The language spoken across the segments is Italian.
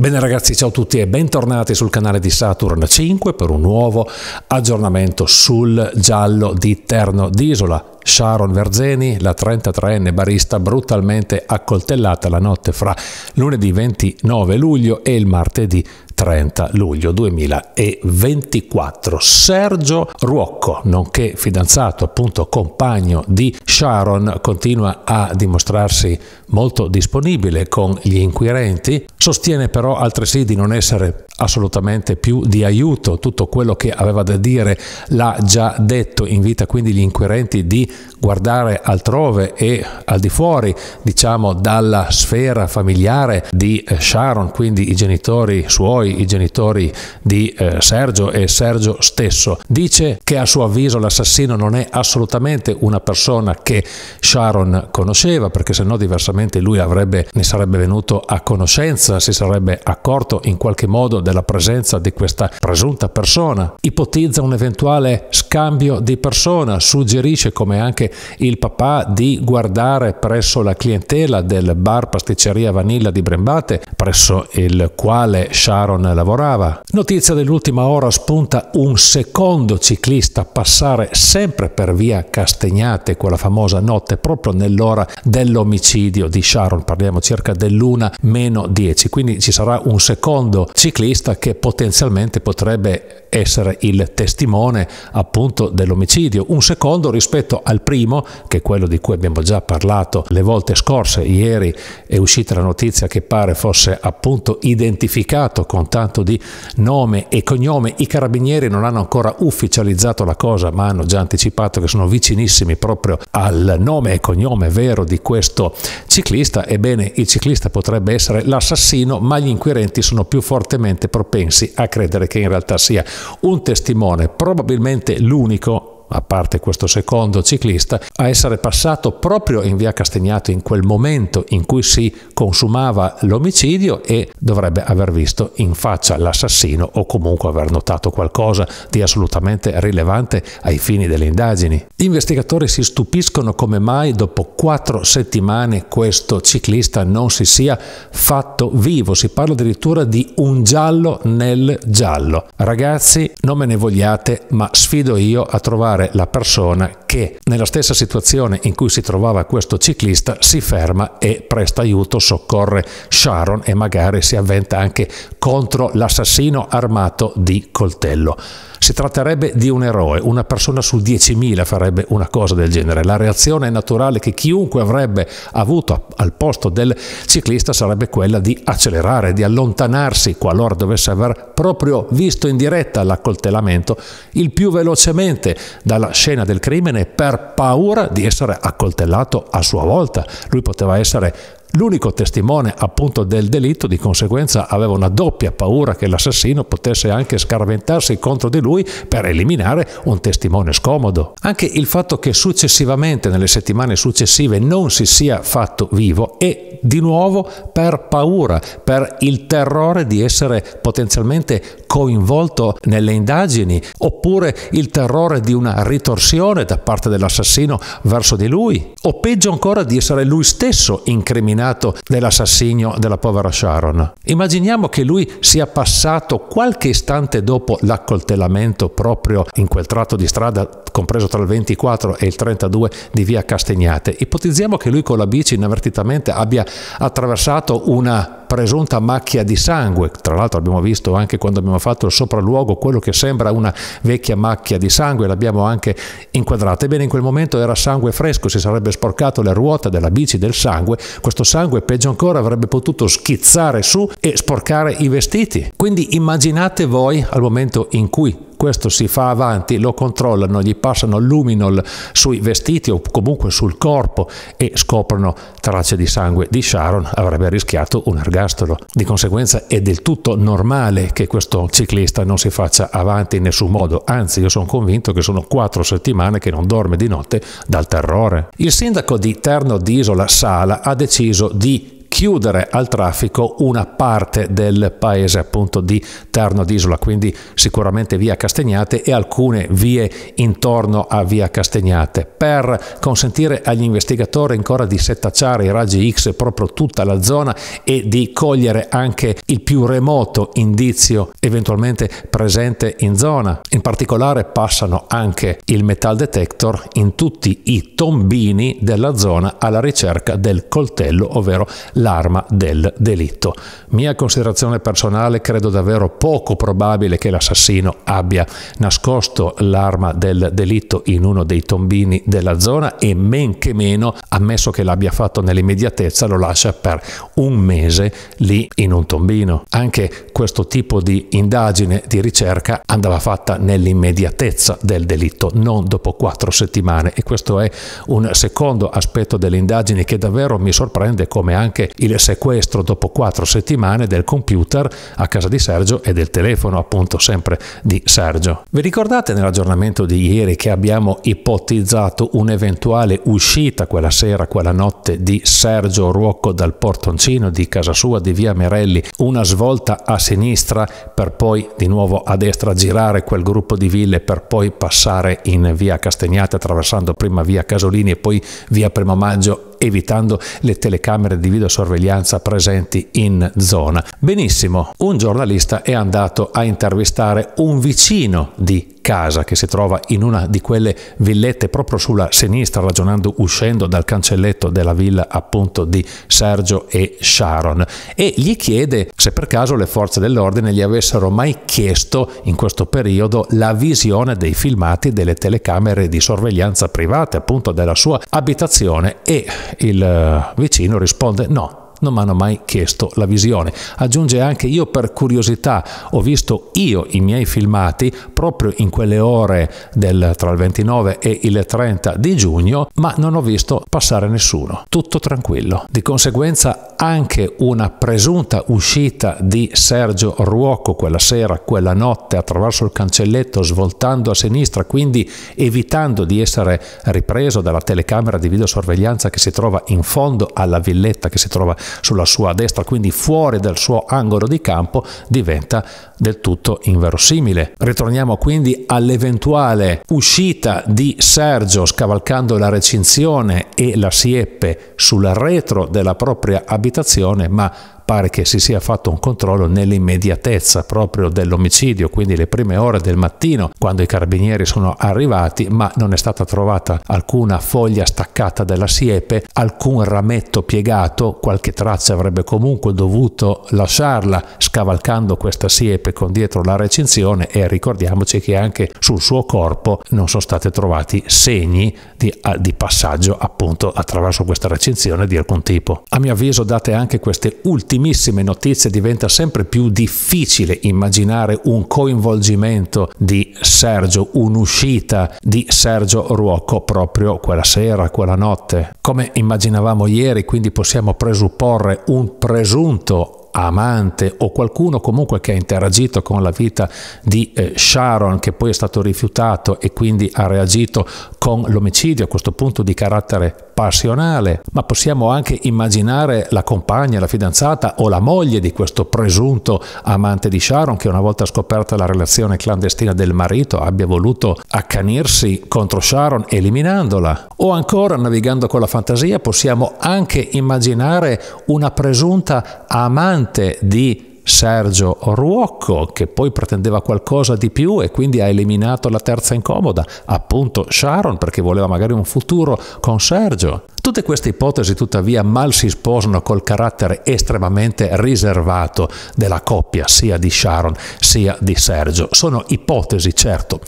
Bene ragazzi, ciao a tutti e bentornati sul canale di Saturn 5 per un nuovo aggiornamento sul giallo di Terno d'Isola. Sharon Verzeni, la 33enne barista brutalmente accoltellata la notte fra lunedì 29 luglio e il martedì 30 luglio 2024. Sergio Ruocco, nonché fidanzato, appunto compagno di Sharon, continua a dimostrarsi molto disponibile con gli inquirenti, sostiene però altresì di non essere assolutamente più di aiuto, tutto quello che aveva da dire l'ha già detto, invita quindi gli inquirenti di guardare altrove e al di fuori, diciamo, dalla sfera familiare di Sharon, quindi i genitori suoi fuori i genitori di eh, Sergio e Sergio stesso. Dice che a suo avviso l'assassino non è assolutamente una persona che Sharon conosceva, perché se no diversamente lui avrebbe, ne sarebbe venuto a conoscenza, si sarebbe accorto in qualche modo della presenza di questa presunta persona. Ipotizza un eventuale scambio di persona, suggerisce come anche il papà di guardare presso la clientela del bar pasticceria Vanilla di Brembate, presso il quale Sharon Cameron lavorava. Notizia dell'ultima ora spunta un secondo ciclista a passare sempre per via Castegnate, quella famosa notte, proprio nell'ora dell'omicidio di Sharon, parliamo circa dell'una meno 10, quindi ci sarà un secondo ciclista che potenzialmente potrebbe essere il testimone appunto dell'omicidio, un secondo rispetto al primo, che è quello di cui abbiamo già parlato le volte scorse, ieri è uscita la notizia che pare fosse appunto identificato con tanto di nome e cognome. I carabinieri non hanno ancora ufficializzato la cosa, ma hanno già anticipato che sono vicinissimi proprio al nome e cognome vero di questo ciclista. Ebbene, il ciclista potrebbe essere l'assassino, ma gli inquirenti sono più fortemente propensi a credere che in realtà sia un testimone, probabilmente l'unico a parte questo secondo ciclista, a essere passato proprio in via Castagnato in quel momento in cui si consumava l'omicidio e dovrebbe aver visto in faccia l'assassino o comunque aver notato qualcosa di assolutamente rilevante ai fini delle indagini. Gli investigatori si stupiscono come mai dopo quattro settimane questo ciclista non si sia fatto vivo, si parla addirittura di un giallo nel giallo. Ragazzi, non me ne vogliate, ma sfido io a trovare trovare la persona che nella stessa situazione in cui si trovava questo ciclista si ferma e presta aiuto, soccorre Sharon e magari si avventa anche contro l'assassino armato di coltello. Si tratterebbe di un eroe, una persona su 10.000 farebbe una cosa del genere. La reazione naturale che chiunque avrebbe avuto al posto del ciclista sarebbe quella di accelerare, di allontanarsi qualora dovesse aver proprio visto in diretta l'accoltellamento il più velocemente dalla scena del crimine per paura di essere accoltellato a sua volta. Lui poteva essere L'unico testimone appunto del delitto di conseguenza aveva una doppia paura che l'assassino potesse anche scarventarsi contro di lui per eliminare un testimone scomodo. Anche il fatto che successivamente nelle settimane successive non si sia fatto vivo è di nuovo per paura, per il terrore di essere potenzialmente coinvolto nelle indagini oppure il terrore di una ritorsione da parte dell'assassino verso di lui o peggio ancora di essere lui stesso incriminato incriminato nell'assassinio della povera Sharon. Immaginiamo che lui sia passato qualche istante dopo l'accoltellamento proprio in quel tratto di strada compreso tra il 24 e il 32 di via Castegnate. Ipotizziamo che lui con la bici inavvertitamente abbia attraversato una presunta macchia di sangue, tra l'altro abbiamo visto anche quando abbiamo fatto il sopralluogo quello che sembra una vecchia macchia di sangue, l'abbiamo anche inquadrata, ebbene in quel momento era sangue fresco, si sarebbe sporcato le ruote della bici del sangue, questo sangue peggio ancora avrebbe potuto schizzare su e sporcare i vestiti. Quindi immaginate voi al momento in cui questo si fa avanti, lo controllano, gli passano luminol sui vestiti o comunque sul corpo e scoprono tracce di sangue di Sharon, avrebbe rischiato un ergastolo. Di conseguenza è del tutto normale che questo ciclista non si faccia avanti in nessun modo, anzi io sono convinto che sono quattro settimane che non dorme di notte dal terrore. Il sindaco di Terno di Isola Sala ha deciso di chiudere al traffico una parte del paese appunto di Terno d'Isola, quindi sicuramente via Castegnate e alcune vie intorno a via Castegnate, per consentire agli investigatori ancora di settacciare i raggi X proprio tutta la zona e di cogliere anche il più remoto indizio eventualmente presente in zona. In particolare passano anche il metal detector in tutti i tombini della zona alla ricerca del coltello, ovvero la l'arma del delitto. Mia considerazione personale, credo davvero poco probabile che l'assassino abbia nascosto l'arma del delitto in uno dei tombini della zona e men che meno, ammesso che l'abbia fatto nell'immediatezza, lo lascia per un mese lì in un tombino. Anche questo tipo di indagine, di ricerca, andava fatta nell'immediatezza del delitto, non dopo quattro settimane e questo è un secondo aspetto delle indagini che davvero mi sorprende come anche il sequestro dopo quattro settimane del computer a casa di Sergio e del telefono appunto sempre di Sergio. Vi ricordate nell'aggiornamento di ieri che abbiamo ipotizzato un'eventuale uscita quella sera, quella notte di Sergio Ruocco dal portoncino di casa sua di via Merelli, una svolta a sinistra per poi di nuovo a destra girare quel gruppo di ville per poi passare in via Castegnate attraversando prima via Casolini e poi via Primo Maggio evitando le telecamere di videosorveglianza presenti in zona. Benissimo, un giornalista è andato a intervistare un vicino di casa che si trova in una di quelle villette proprio sulla sinistra, ragionando uscendo dal cancelletto della villa appunto di Sergio e Sharon e gli chiede se per caso le forze dell'ordine gli avessero mai chiesto in questo periodo la visione dei filmati delle telecamere di sorveglianza private appunto della sua abitazione e il eh, vicino risponde no, non mi hanno mai chiesto la visione. Aggiunge anche io per curiosità ho visto io i miei filmati proprio in quelle ore del, tra il 29 e il 30 di giugno, ma non ho visto passare nessuno. Tutto tranquillo. Di conseguenza anche una presunta uscita di Sergio Ruoco quella sera, quella notte, attraverso il cancelletto, svoltando a sinistra, quindi evitando di essere ripreso dalla telecamera di videosorveglianza che si trova in fondo alla villetta che si trova sulla sua destra, quindi fuori dal suo angolo di campo, diventa del tutto inverosimile. Ritorniamo quindi all'eventuale uscita di Sergio scavalcando la recinzione e la siepe sul retro della propria abitazione abitazione, ma pare che si sia fatto un controllo nell'immediatezza proprio dell'omicidio, quindi le prime ore del mattino quando i carabinieri sono arrivati, ma non è stata trovata alcuna foglia staccata della siepe, alcun rametto piegato, qualche traccia avrebbe comunque dovuto lasciarla scavalcando questa siepe con dietro la recinzione e ricordiamoci che anche sul suo corpo non sono stati trovati segni di, di passaggio appunto attraverso questa recinzione di alcun tipo. A mio avviso date anche queste ultime ultimissime notizie diventa sempre più difficile immaginare un coinvolgimento di Sergio, un'uscita di Sergio Ruocco proprio quella sera, quella notte. Come immaginavamo ieri, quindi possiamo presupporre un presunto amante o qualcuno comunque che ha interagito con la vita di eh, Sharon che poi è stato rifiutato e quindi ha reagito con l'omicidio a questo punto di carattere passionale, ma possiamo anche immaginare la compagna, la fidanzata o la moglie di questo presunto amante di Sharon che una volta scoperta la relazione clandestina del marito abbia voluto accanirsi contro Sharon eliminandola. O ancora, navigando con la fantasia, possiamo anche immaginare una presunta amante di Sergio Ruocco che poi pretendeva qualcosa di più e quindi ha eliminato la terza incomoda, appunto Sharon perché voleva magari un futuro con Sergio. Tutte queste ipotesi tuttavia mal si sposano col carattere estremamente riservato della coppia sia di Sharon sia di Sergio. Sono ipotesi certo,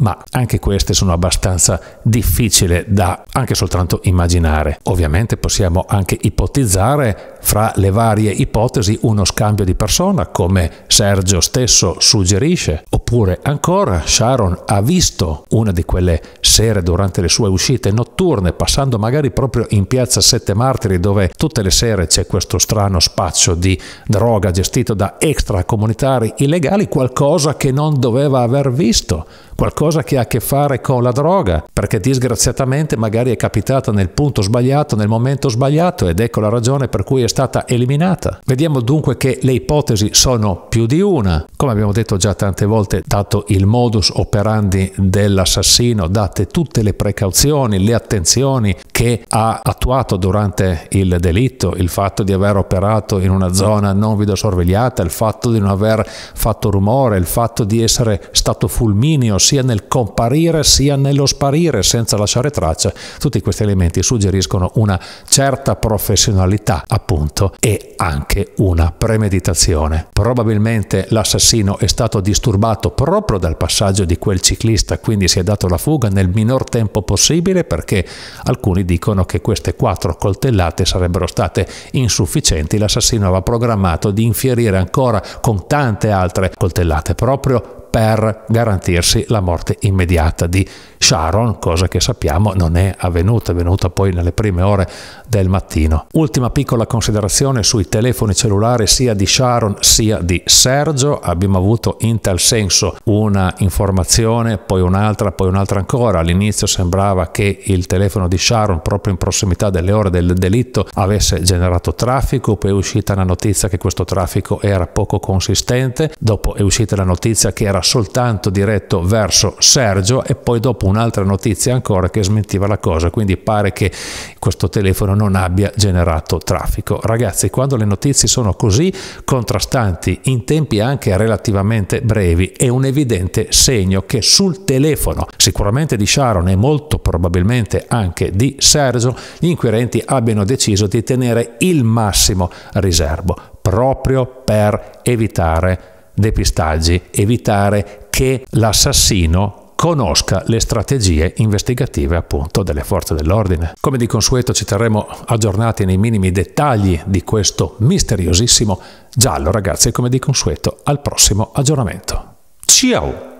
ma anche queste sono abbastanza difficili da anche soltanto immaginare. Ovviamente possiamo anche ipotizzare fra le varie ipotesi uno scambio di persona, come Sergio stesso suggerisce, oppure ancora Sharon ha visto una di quelle sere durante le sue uscite notturne, passando magari proprio in piazza Sette Martiri, dove tutte le sere c'è questo strano spaccio di droga gestito da extracomunitari illegali, qualcosa che non doveva aver visto, qualcosa cosa che ha a che fare con la droga, perché disgraziatamente magari è capitata nel punto sbagliato, nel momento sbagliato ed ecco la ragione per cui è stata eliminata. Vediamo dunque che le ipotesi sono più di una, come abbiamo detto già tante volte, dato il modus operandi dell'assassino, date tutte le precauzioni, le attenzioni che ha attuato durante il delitto, il fatto di aver operato in una zona non videosorvegliata, il fatto di non aver fatto rumore, il fatto di essere stato fulmineo sia nel nel comparire sia nello sparire senza lasciare traccia, tutti questi elementi suggeriscono una certa professionalità, appunto, e anche una premeditazione. Probabilmente l'assassino è stato disturbato proprio dal passaggio di quel ciclista, quindi si è dato la fuga nel minor tempo possibile perché alcuni dicono che queste quattro coltellate sarebbero state insufficienti, l'assassino aveva programmato di infierire ancora con tante altre coltellate proprio per garantirsi la morte immediata di Sharon, cosa che sappiamo non è avvenuta, è venuta poi nelle prime ore del mattino. Ultima piccola considerazione sui telefoni cellulari sia di Sharon sia di Sergio, abbiamo avuto in tal senso una informazione, poi un'altra, poi un'altra ancora. All'inizio sembrava che il telefono di Sharon proprio in prossimità delle ore del delitto avesse generato traffico, poi è uscita la notizia che questo traffico era poco consistente, dopo è uscita la notizia che era era soltanto diretto verso Sergio e poi dopo un'altra notizia ancora che smentiva la cosa, quindi pare che questo telefono non abbia generato traffico. Ragazzi, quando le notizie sono così contrastanti in tempi anche relativamente brevi, è un evidente segno che sul telefono, sicuramente di Sharon e molto probabilmente anche di Sergio, gli inquirenti abbiano deciso di tenere il massimo riservo proprio per evitare depistaggi, evitare che l'assassino conosca le strategie investigative appunto delle forze dell'ordine. Come di consueto ci terremo aggiornati nei minimi dettagli di questo misteriosissimo giallo ragazzi e come di consueto al prossimo aggiornamento. Ciao!